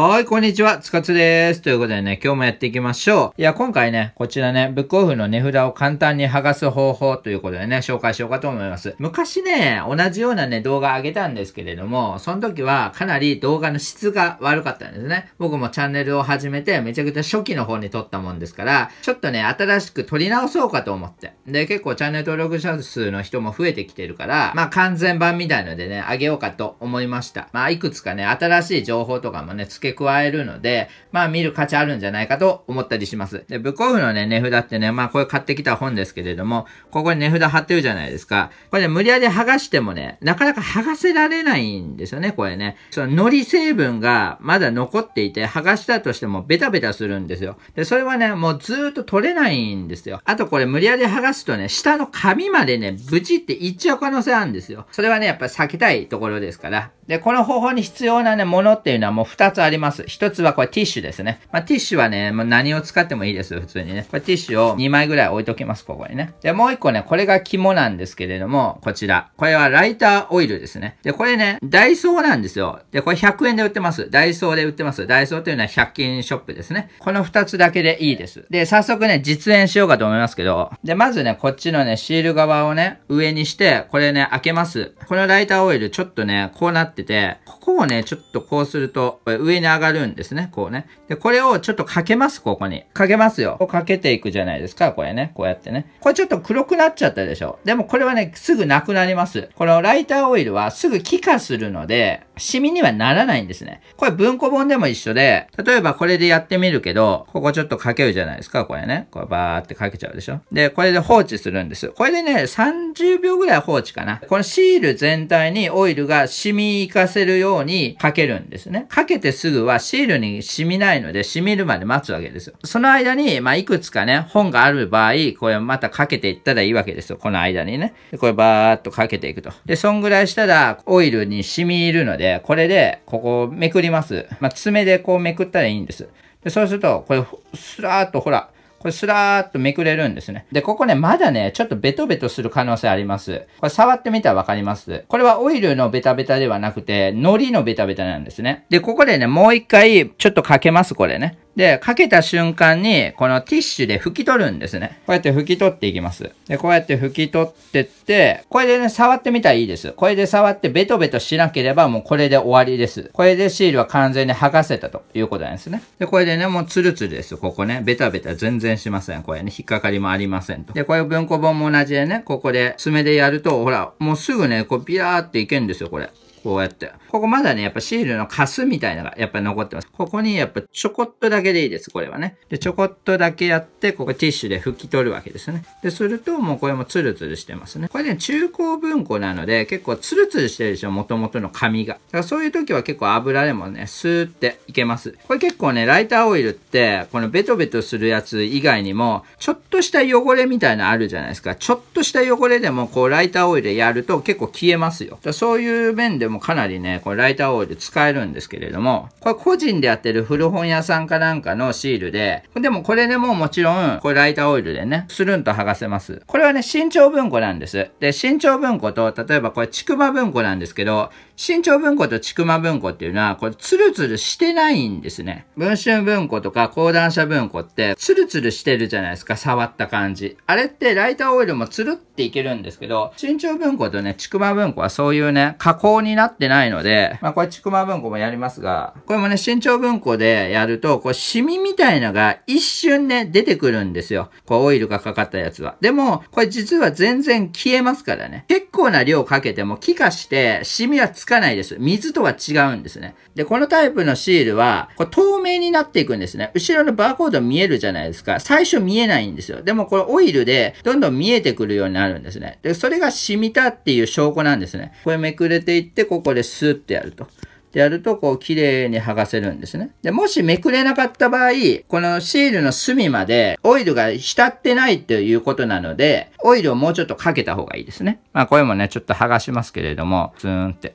はい、こんにちは、つかつです。ということでね、今日もやっていきましょう。いや、今回ね、こちらね、ブックオフの値札を簡単に剥がす方法ということでね、紹介しようかと思います。昔ね、同じようなね、動画上げたんですけれども、その時はかなり動画の質が悪かったんですね。僕もチャンネルを始めて、めちゃくちゃ初期の方に撮ったもんですから、ちょっとね、新しく撮り直そうかと思って。で、結構チャンネル登録者数の人も増えてきてるから、まあ完全版みたいのでね、あげようかと思いました。まあいくつかね、新しい情報とかもね、付け付け加えるので、まあ見る価値あるんじゃないかと思ったりします。で、ブックオフのね、値札ってね、まあこれ買ってきた本ですけれども、ここに値札貼ってるじゃないですか。これね、無理やり剥がしてもね、なかなか剥がせられないんですよね、これね。その糊成分がまだ残っていて、剥がしたとしてもベタベタするんですよ。で、それはね、もうずーっと取れないんですよ。あとこれ無理やり剥がすとね、下の紙までね、ブチっていっちゃう可能性あるんですよ。それはね、やっぱ避けたいところですから。で、この方法に必要なね、ものっていうのはもう2つあります。あります。一つはこれティッシュですね。まあ、ティッシュはね、もう何を使ってもいいです。普通にね。これティッシュを2枚ぐらい置いときます。ここにね。で、もう一個ね、これが肝なんですけれども、こちら。これはライターオイルですね。で、これね、ダイソーなんですよ。で、これ100円で売ってます。ダイソーで売ってます。ダイソーというのは100均ショップですね。この2つだけでいいです。で、早速ね、実演しようかと思いますけど。で、まずね、こっちのね、シール側をね、上にして、これね、開けます。このライターオイル、ちょっとね、こうなってて、ここをね、ちょっとこうすると、上上に上がるんですね。こうね。で、これをちょっとかけます、ここに。かけますよ。かけていくじゃないですか、これね。こうやってね。これちょっと黒くなっちゃったでしょ。でもこれはね、すぐなくなります。このライターオイルはすぐ気化するので、シミにはならないんですね。これ文庫本でも一緒で、例えばこれでやってみるけど、ここちょっと書けるじゃないですか、これね。これバーって書けちゃうでしょ。で、これで放置するんです。これでね、30秒ぐらい放置かな。このシール全体にオイルが染みいかせるようにかけるんですね。かけてすぐはシールに染みないので、染みるまで待つわけですよ。その間に、まあ、いくつかね、本がある場合、これまたかけていったらいいわけですよ。この間にね。で、これバーっとかけていくと。で、そんぐらいしたら、オイルに染みいるので、で、これで、ここめくります。まあ、爪でこうめくったらいいんです。で、そうすると、これ、スラーっとほら、これスラーっとめくれるんですね。で、ここね、まだね、ちょっとベトベトする可能性あります。これ触ってみたらわかります。これはオイルのベタベタではなくて、海苔のベタベタなんですね。で、ここでね、もう一回、ちょっとかけます、これね。で、かけた瞬間に、このティッシュで拭き取るんですね。こうやって拭き取っていきます。で、こうやって拭き取ってって、これでね、触ってみたらいいです。これで触ってベトベトしなければもうこれで終わりです。これでシールは完全に剥がせたということなんですね。で、これでね、もうツルツルです。ここね、ベタベタ全然しません。これね、引っかかりもありませんと。で、こういう文庫本も同じでね、ここで爪でやると、ほら、もうすぐね、こうビラーっていけんですよ、これ。こうやって。ここまだね、やっぱシールのカスみたいなのがやっぱ残ってます。ここにやっぱちょこっとだけでいいです、これはね。で、ちょこっとだけやって、ここティッシュで拭き取るわけですね。で、するともうこれもツルツルしてますね。これね、中高文庫なので結構ツルツルしてるでしょ、元々の紙が。だからそういう時は結構油でもね、スーっていけます。これ結構ね、ライターオイルって、このベトベトするやつ以外にも、ちょっとした汚れみたいなのあるじゃないですか。ちょっとした汚れでもこうライターオイルやると結構消えますよ。だそういう面ででもかなりね、これライターオイル使えるんですけれども、これ個人でやってる古本屋さんかなんかのシールで、でもこれでももちろん、これライターオイルでね、スルンと剥がせます。これはね、身長文庫なんです。で、身長文庫と、例えばこれ、ちくば文庫なんですけど、新潮文庫とくま文庫っていうのは、これツルツルしてないんですね。文春文庫とか講談社文庫って、ツルツルしてるじゃないですか、触った感じ。あれってライターオイルもツルっていけるんですけど、新潮文庫とね、くま文庫はそういうね、加工になってないので、まあこれくま文庫もやりますが、これもね、新潮文庫でやると、こう、シミみたいのが一瞬ね、出てくるんですよ。こう、オイルがかかったやつは。でも、これ実は全然消えますからね。結構な量かけても、気化して、シミはつかないです。水とは違うんですね。で、このタイプのシールは、これ透明になっていくんですね。後ろのバーコード見えるじゃないですか。最初見えないんですよ。でもこれオイルでどんどん見えてくるようになるんですね。で、それが染みたっていう証拠なんですね。これめくれていって、ここでスーってやると。ってやると、こう、綺麗に剥がせるんですね。で、もしめくれなかった場合、このシールの隅までオイルが浸ってないということなので、オイルをもうちょっとかけた方がいいですね。まあ、これもね、ちょっと剥がしますけれども、ツーンって。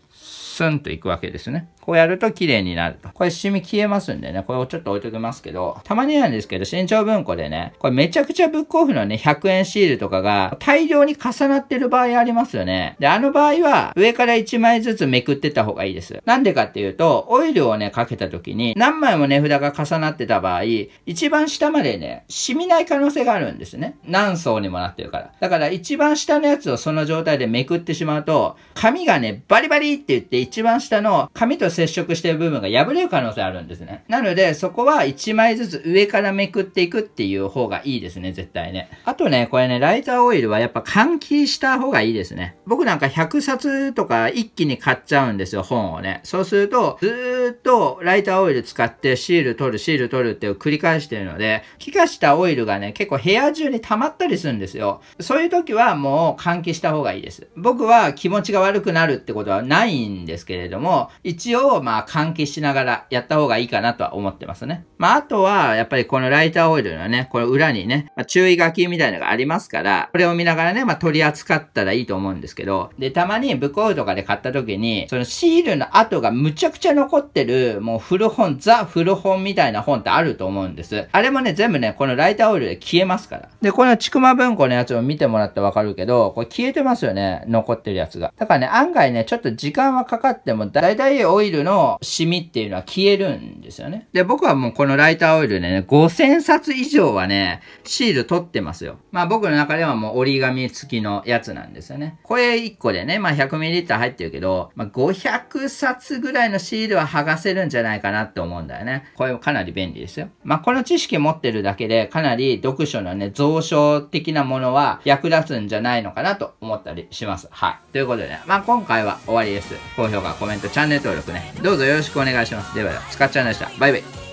スンといくわけですね。こうやると綺麗になると。これ染み消えますんでね、これをちょっと置いときますけど、たまになんですけど、身長文庫でね、これめちゃくちゃブックオフのね、100円シールとかが大量に重なってる場合ありますよね。で、あの場合は上から1枚ずつめくってた方がいいです。なんでかっていうと、オイルをね、かけた時に何枚も値札が重なってた場合、一番下までね、染みない可能性があるんですね。何層にもなってるから。だから一番下のやつをその状態でめくってしまうと、紙がね、バリバリって言って一番下の紙と接触してる部分が破れる可能性あるんですね。なので、そこは1枚ずつ上からめくっていくっていう方がいいですね、絶対ね。あとね、これね、ライターオイルはやっぱ換気した方がいいですね。僕なんか100冊とか一気に買っちゃうんですよ、本をね。そうすると、ずーっとライターオイル使ってシール取る、シール取るって繰り返してるので、気化したオイルがね、結構部屋中に溜まったりするんですよ。そういう時はもう換気した方がいいです。僕は気持ちが悪くなるってことはないんですですけれども、一応、まあ、換気しながらやった方がいいかなとは思ってますね。まあ、あとは、やっぱりこのライターオイルのね、この裏にね、まあ、注意書きみたいなのがありますから、これを見ながらね、まあ、取り扱ったらいいと思うんですけど、で、たまにブコーとかで買った時に、そのシールの跡がむちゃくちゃ残ってる、もう古本、ザ古本みたいな本ってあると思うんです。あれもね、全部ね、このライターオイルで消えますから。で、このちくま文庫のやつを見てもらってわかるけど、これ消えてますよね、残ってるやつが。だからね、案外ね、ちょっと時間はかかかっても、だいたいオイルのシミっていうのは消えるんですよね。で、僕はもうこのライターオイルでね、5000冊以上はね、シール取ってますよ。まあ僕の中ではもう折り紙付きのやつなんですよね。これ1個でね、まあ 100ml 入ってるけど、まあ500冊ぐらいのシールは剥がせるんじゃないかなって思うんだよね。これもかなり便利ですよ。まあこの知識持ってるだけで、かなり読書のね、増床的なものは役立つんじゃないのかなと思ったりします。はい。ということでね、まあ今回は終わりです。評価、コメント、チャンネル登録ね。どうぞよろしくお願いします。ではでは、スカッチャンでした。バイバイ。